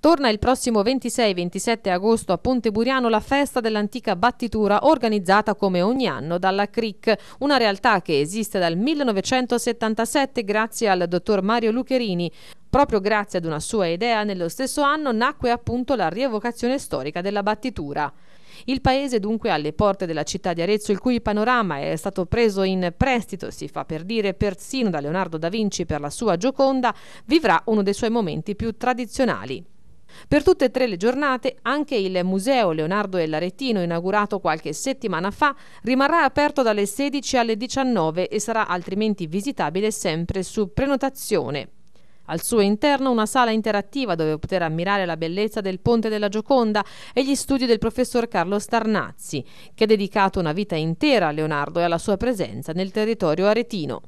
Torna il prossimo 26-27 agosto a Ponte Buriano la festa dell'antica battitura organizzata come ogni anno dalla CRIC, una realtà che esiste dal 1977 grazie al dottor Mario Lucherini. Proprio grazie ad una sua idea, nello stesso anno nacque appunto la rievocazione storica della battitura. Il paese dunque alle porte della città di Arezzo, il cui panorama è stato preso in prestito, si fa per dire persino da Leonardo da Vinci per la sua Gioconda, vivrà uno dei suoi momenti più tradizionali. Per tutte e tre le giornate anche il Museo Leonardo e Laretino, inaugurato qualche settimana fa, rimarrà aperto dalle 16 alle 19 e sarà altrimenti visitabile sempre su prenotazione. Al suo interno una sala interattiva dove poter ammirare la bellezza del Ponte della Gioconda e gli studi del professor Carlo Starnazzi, che ha dedicato una vita intera a Leonardo e alla sua presenza nel territorio aretino.